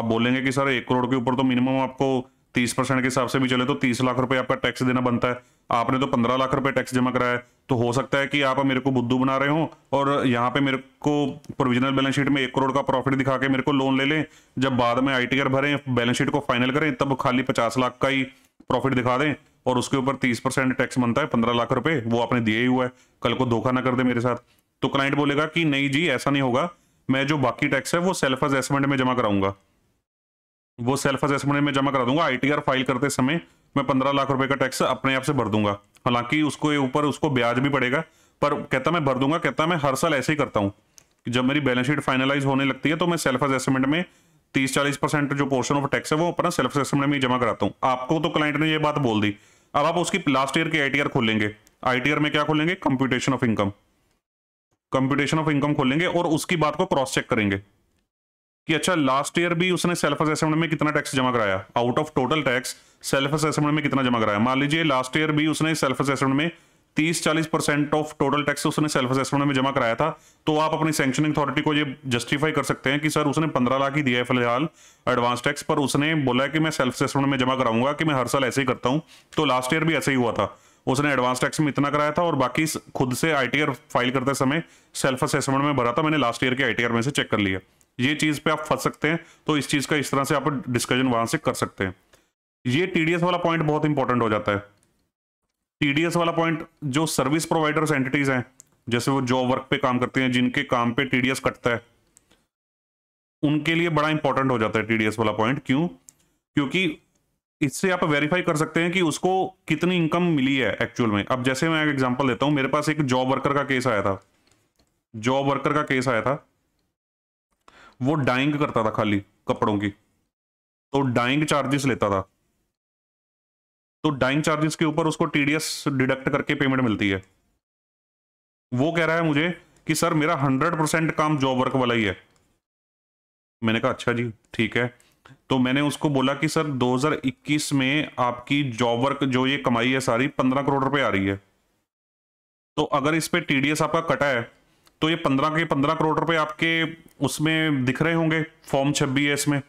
आप बोलेंगे कि सर एक करोड़ के ऊपर तो मिनिमम आपको तीस परसेंट के हिसाब से भी चले तो तीस लाख रुपए आपका टैक्स देना बनता है आपने तो पंद्रह लाख रुपए टैक्स जमा कराया तो हो सकता है कि आप मेरे को बुद्धू बना रहे हो और यहाँ पे मेरे को प्रोविजनल बैलेंस शीट में एक करोड़ का प्रॉफिट दिखा के मेरे को लोन ले लें जब बाद में आई भरें बैलेंस शीट को फाइनल करें तब खाली पचास लाख का ही प्रॉफिट दिखा दें और उसके ऊपर तीस परसेंट टैक्स बनता है पंद्रह लाख रुपए वो आपने दिए ही हुआ है कल को धोखा ना कर दे मेरे साथ तो क्लाइंट बोलेगा कि नहीं जी ऐसा नहीं होगा मैं जो बाकी टैक्स है वो सेल्फ असेसमेंट में जमा कराऊंगा वो सेल्फ असेसमेंट में जमा करा दूंगा आईटीआर फाइल करते समय मैं पंद्रह लाख रुपए का टैक्स अपने आप से भर दूंगा हालांकि उसको ऊपर उसको ब्याज भी पड़ेगा पर कहता मैं भर दूंगा कहता मैं हर साल ऐसे ही करता हूँ जब मेरी बैलेंस शीट फाइनलाइज होने लगती है तो मैं सेल्फ असेसमेंट में तीस चालीस परसेंट जो पोर्शन ऑफ टैक्स है वो अपना सेल्फ असेसमेंट में जमा कराता हूँ आपको तो क्लाइंट ने ये बात बोल दी अब आप उसकी लास्ट ईयर की आई खोलेंगे आई में क्या खोलेंगे computation of income computation of income खोलेंगे और उसकी बात को क्रॉस चेक करेंगे कि अच्छा लास्ट ईयर भी उसने सेल्फ असेसमेंट में कितना टैक्स जमा कराया out of total tax self assessment में कितना जमा कराया मान लीजिए लास्ट ईयर भी उसने सेल्फ असेसमेंट में तीस चालीस परसेंट ऑफ टोटल टैक्स उसने सेल्फ असेसमेंट में जमा कराया था तो आप अपनी सेंक्शनिंग अथॉरिटी को ये जस्टिफाई कर सकते हैं कि सर उसने पंद्रह लाख ही दिया है फिलहाल एडवांस टैक्स पर उसने बोला कि मैं सेल्फ असेसमेंट में जमा कराऊंगा कि मैं हर साल ऐसे ही करता हूँ तो लास्ट ईयर भी ऐसे ही हुआ था उसने एडवांस टैक्स में इतना कराया था और बाकी खुद से आई फाइल करते समय सेल्फ असेसमेंट में भरा था मैंने लास्ट ईयर के आई में से चेक कर लिया ये चीज पे आप फंस सकते हैं तो इस चीज का इस तरह से आप डिस्कशन वहां से कर सकते हैं ये टीडीएस वाला पॉइंट बहुत इंपॉर्टेंट हो जाता है टीडीएस वाला पॉइंट जो सर्विस प्रोवाइडर्स एंटिटीज हैं जैसे वो जॉब वर्क पे काम करते हैं जिनके काम पे टीडीएस कटता है उनके लिए बड़ा इंपॉर्टेंट हो जाता है टीडीएस वाला पॉइंट क्यों क्योंकि इससे आप वेरीफाई कर सकते हैं कि उसको कितनी इनकम मिली है एक्चुअल में अब जैसे मैं एक देता हूँ मेरे पास एक जॉब वर्कर का केस आया था जॉब वर्कर का केस आया था वो डाइंग करता था खाली कपड़ों की तो डाइंग चार्जेस लेता था तो डाइंग चार्जेस के ऊपर उसको टीडीएस डिडक्ट करके पेमेंट मिलती है वो कह रहा है मुझे कि सर मेरा हंड्रेड परसेंट काम जॉब वर्क वाला ही है मैंने कहा अच्छा जी ठीक है तो मैंने उसको बोला कि सर 2021 में आपकी जॉब वर्क जो ये कमाई है सारी पंद्रह करोड़ रुपए आ रही है तो अगर इस पे टीडीएस आपका कटा है तो ये पंद्रह के पंद्रह करोड़ रुपए आपके उसमें दिख रहे होंगे फॉर्म छब्बीस में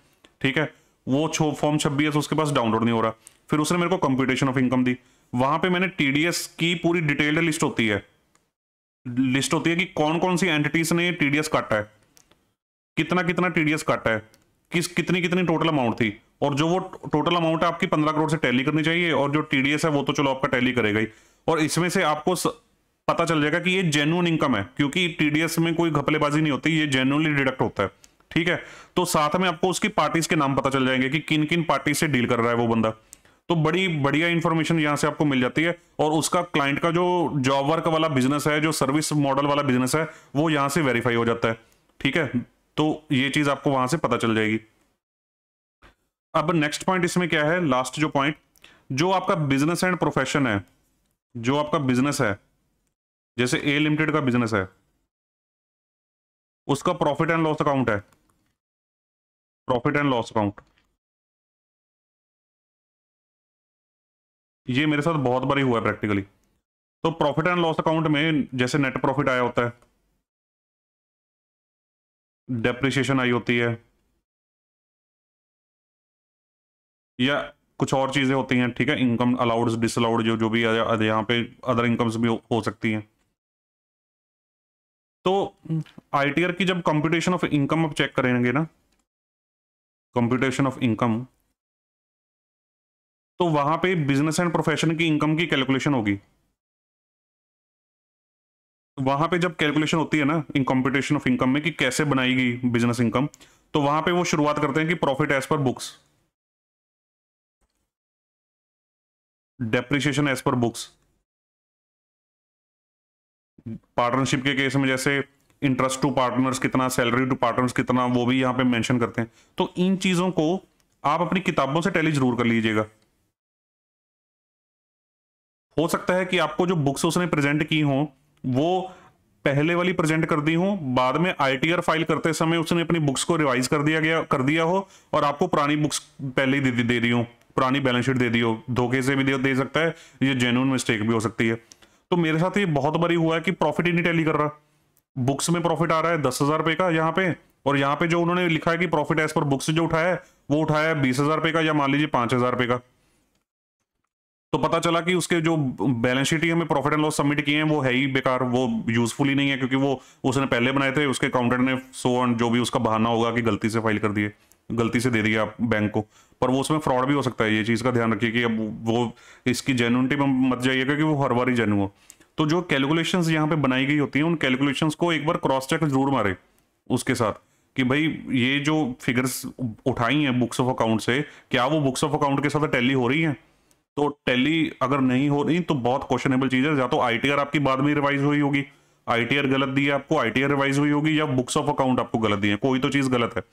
ठीक है वो छो फॉर्म छब्बीस उसके पास डाउनलोड नहीं हो रहा फिर उसने मेरे को कंप्यूटेशन ऑफ इनकम दी वहां पे मैंने टीडीएस की पूरी डिटेल्ड लिस्ट होती है लिस्ट होती है कि कौन कौन सी एंटिटीज ने टीडीएस काटा है कितना कितना टीडीएस काटा है किस कितनी कितनी टोटल अमाउंट थी और जो वो टोटल अमाउंट है आपकी पंद्रह करोड़ से टैली करनी चाहिए और जो टीडीएस है वो तो चलो आपका टैली करेगा ही और इसमें से आपको पता चल जाएगा कि ये जेन्यून इनकम है क्योंकि टीडीएस में कोई घपलेबाजी नहीं होती ये जेन्यूनली डिडक्ट होता है ठीक है तो साथ में आपको उसकी पार्टीज के नाम पता चल जाएंगे कि किन किन पार्टी से डील कर रहा है वो बंदा तो बड़ी बढ़िया इन्फॉर्मेशन यहाँ से आपको मिल जाती है और उसका क्लाइंट का जो जॉब वर्क वाला बिजनेस है जो सर्विस मॉडल वाला बिजनेस है वो यहाँ से वेरीफाई हो जाता है ठीक है तो ये चीज आपको वहां से पता चल जाएगी अब नेक्स्ट पॉइंट इसमें क्या है लास्ट जो पॉइंट जो आपका बिजनेस एंड प्रोफेशन है जो आपका बिजनेस है जैसे ए लिमिटेड का बिजनेस है उसका प्रॉफिट एंड लॉस अकाउंट है प्रॉफिट एंड लॉस अकाउंट ये मेरे साथ बहुत बार ही हुआ है प्रैक्टिकली तो प्रॉफिट एंड लॉस अकाउंट में जैसे नेट प्रॉफिट आया होता है डेप्रिशिएशन आई होती है या कुछ और चीज़ें होती हैं ठीक है इनकम अलाउड डिसअलाउड जो जो भी यहाँ पे अदर इनकम्स भी हो, हो सकती हैं तो आईटीआर की जब कंप्यूटेशन ऑफ इनकम आप चेक करेंगे ना कंप्यूटेशन ऑफ इनकम तो वहां पे बिजनेस एंड प्रोफेशन की इनकम की कैलकुलेशन होगी वहां पे जब कैलकुलेशन होती है ना इन कंप्यूटेशन ऑफ इनकम में कि कैसे बनाई गई बिजनेस इनकम तो वहां पे वो शुरुआत करते हैं कि profit as per books depreciation as per books partnership के केस में जैसे इंटरेस्ट टू पार्टनर्स कितना सैलरी टू पार्टनर्स कितना वो भी यहाँ पे मेंशन करते हैं तो इन चीज़ों को आप अपनी किताबों से टैली जरूर कर लीजिएगा हो सकता है कि आपको जो बुक्स उसने प्रेजेंट की हो वो पहले वाली प्रेजेंट कर दी हूँ बाद में आईटीआर फाइल करते समय उसने अपनी बुक्स को रिवाइज कर दिया गया कर दिया हो और आपको पुरानी बुक्स पहले ही दे दी दे दी हो पुरानी बैलेंस शीट दे दी हो धोखे से भी दे, दे सकता है ये जेन्यून मिस्टेक भी हो सकती है तो मेरे साथ ये बहुत बारी हुआ है कि प्रॉफिट ही नहीं टैली कर रहा बुक्स में प्रॉफिट आ रहा है दस हजार रुपए का यहाँ पे और यहाँ पे जो उन्होंने लिखा है कि प्रॉफिट एज पर बुक्स जो उठाया है वो उठाया है बीस हजार रुपए का या मान लीजिए पांच हजार रुपए का तो पता चला कि उसके जो बैलेंस शीट हमें प्रॉफिट एंड लॉस सबमिट किए हैं वो है ही बेकार वो यूजफुल ही नहीं है क्योंकि वो उसने पहले बनाए थे उसके अकाउंटेंट ने सो एंड जो भी उसका बहाना होगा कि गलती से फाइल कर दिए गलती से दे दिया आप बैंक को पर वो उसमें फ्रॉड भी हो सकता है ये चीज़ का ध्यान रखिए कि अब वो इसकी जेनुनिटी में मत जाइएगा कि वो हर बार ही जेनु हो तो जो कैलकुलेशंस यहाँ पे बनाई गई होती हैं उन कैलकुलेशंस को एक बार क्रॉस चेक जरूर मारे उसके साथ कि भाई ये जो फिगर्स उठाई हैं बुक्स ऑफ अकाउंट से क्या वो बुक्स ऑफ अकाउंट के साथ टैली हो रही हैं तो टैली अगर नहीं हो रही तो बहुत क्वेश्चनेबल चीज़ है या तो आई आपकी बाद में रिवाइज हुई होगी आई गलत दी है आपको आई रिवाइज हुई होगी या बुक्स ऑफ अकाउंट आपको गलत दी है कोई तो चीज़ गलत है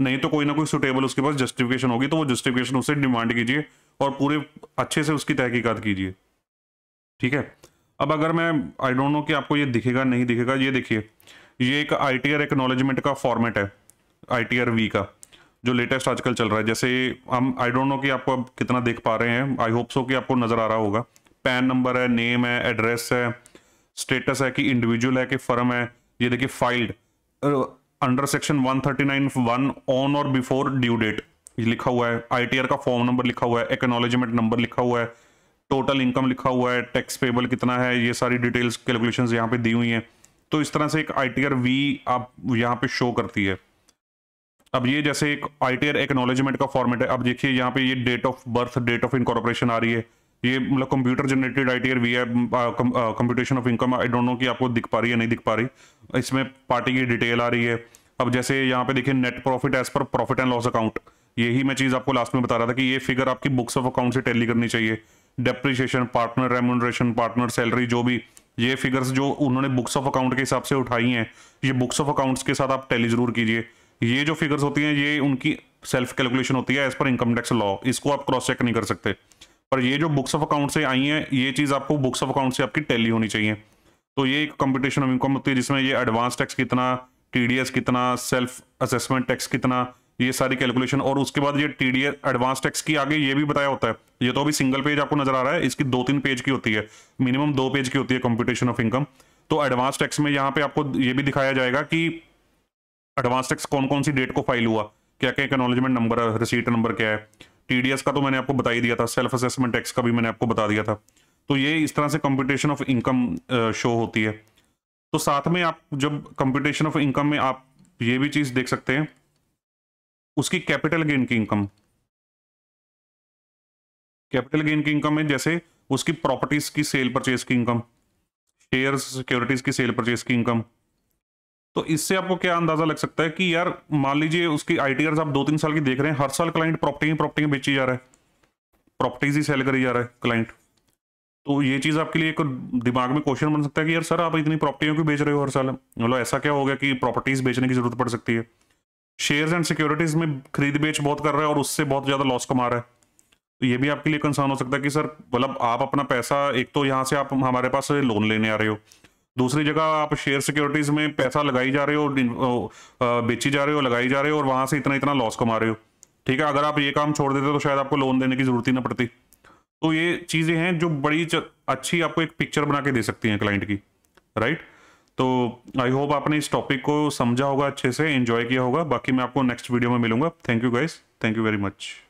नहीं तो कोई ना कोई सुटेबल उसके पास जस्टिफिकेशन होगी तो वो जस्टिफिकेशन उसे डिमांड कीजिए और पूरे अच्छे से उसकी तहकीकात कीजिए ठीक है अब अगर मैं आई डोंट नो कि आपको ये दिखेगा नहीं दिखेगा ये देखिए ये एक आई टी एक्नोलॉजमेंट का फॉर्मेट है आई टी आर वी का जो लेटेस्ट आजकल चल रहा है जैसे हम आई डोंट नो कि आपको अब कितना देख पा रहे हैं आई होप सो कि आपको नज़र आ रहा होगा पैन नंबर है नेम है एड्रेस है स्टेटस है कि इंडिविजुअल है कि फर्म है ये देखिए filed under section 139 one on और बिफोर ड्यू डेट लिखा हुआ है आईटीआर का फॉर्म नंबर लिखा हुआ है एक्नोलेजमेंट नंबर लिखा हुआ है टोटल इनकम लिखा हुआ है टैक्स पेबल कितना है ये सारी डिटेल्स कैलकुलेशन यहाँ पे दी हुई हैं तो इस तरह से एक आई टी आर वी आप यहाँ पे शो करती है अब ये जैसे एक आई टी आर एक्नोलेजमेंट का फॉर्मेट है अब देखिए यहाँ पे ये date of birth date of incorporation आ रही है ये मतलब computer generated I T R V है computation of income I don't know कि आपको दिख पा रही है नहीं दिख पा रही इसमें पार्टी की डिटेल आ रही है अब जैसे यहाँ पे देखिए net profit as per profit and loss account यही मैं चीज आपको लास्ट में बता रहा था कि ये फिगर आपकी बुक्स ऑफ अकाउंट से टैली करनी चाहिए depreciation partner remuneration partner salary जो भी ये फिगर्स जो उन्होंने बुक्स ऑफ अकाउंट के हिसाब से उठाई हैं ये बुक्स ऑफ अकाउंट्स के साथ आप टैली जरूर कीजिए ये जो फिगर्स होती हैं ये उनकी सेल्फ कैलकुलेशन होती है as per income tax law इसको आप क्रॉस चेक नहीं कर सकते पर ये जो बुक्स ऑफ अकाउंट से आई हैं ये चीज़ आपको बुक्स ऑफ अकाउंट से आपकी टैली होनी चाहिए तो ये एक कंपटीशन ऑफ इनकम होती है जिसमें ये एडवांस टैक्स कितना टीडीएस कितना सेल्फ असेसमेंट टैक्स कितना ये सारी कैलकुलेशन और उसके बाद ये टी डी एडवांस टैक्स की आगे ये भी बताया होता है ये तो अभी सिंगल पेज आपको नजर आ रहा है इसकी दो तीन पेज की होती है मिनिमम दो पेज की होती है कॉम्पिटिशन ऑफ इनकम तो एडवांस टैक्स में यहाँ पे आपको ये भी दिखाया जाएगा कि एडवांस टैक्स कौन कौन सी डेट को फाइल हुआ क्या क्या एक्नोलॉजमेंट नंबर है रिसीट नंबर क्या है टीडीएस का तो मैंने आपको बता ही दिया था सेल्फ असेसमेंट टैक्स का भी मैंने आपको बता दिया था तो ये इस तरह से कॉम्पिटिशन ऑफ इनकम शो होती है तो साथ में आप जब कंप्यूटेशन ऑफ इनकम में आप ये भी चीज देख सकते हैं उसकी कैपिटल गेन की इनकम कैपिटल गेन की इनकम है जैसे उसकी प्रॉपर्टीज की सेल परचेज की इनकम शेयर सिक्योरिटीज की सेल परचेज की इनकम तो इससे आपको क्या अंदाजा लग सकता है कि यार मान लीजिए उसकी आई आप दो तीन साल की देख रहे हैं हर साल क्लाइंट प्रॉपर्टी प्रॉपर्टी बेची जा रहा है प्रॉपर्टीज ही सेल करी जा रहा है क्लाइंट तो ये चीज़ आपके लिए एक दिमाग में क्वेश्चन बन सकता है कि यार सर आप इतनी प्रॉपर्टियों की बेच रहे हो हर साल मतलब ऐसा क्या हो गया कि प्रॉपर्टीज बेचने की जरूरत पड़ सकती है शेयर्स एंड सिक्योरिटीज में खरीद बेच बहुत कर रहा है और उससे बहुत ज़्यादा लॉस कमा रहा है तो ये भी आपके लिए कंसर्न हो सकता है कि सर मतलब आप अपना पैसा एक तो यहाँ से आप हमारे पास लोन लेने आ रहे हो दूसरी जगह आप शेयर सिक्योरिटीज में पैसा लगाई जा रहे हो बेची जा रहे हो लगाई जा रहे हो और वहां से इतना इतना लॉस कमा रहे हो ठीक है अगर आप ये काम छोड़ देते तो शायद आपको लोन देने की जरूरत ही ना पड़ती तो ये चीज़ें हैं जो बड़ी अच्छी आपको एक पिक्चर बना के दे सकती हैं क्लाइंट की राइट तो आई होप आपने इस टॉपिक को समझा होगा अच्छे से एंजॉय किया होगा बाकी मैं आपको नेक्स्ट वीडियो में मिलूंगा thank you guys thank you very much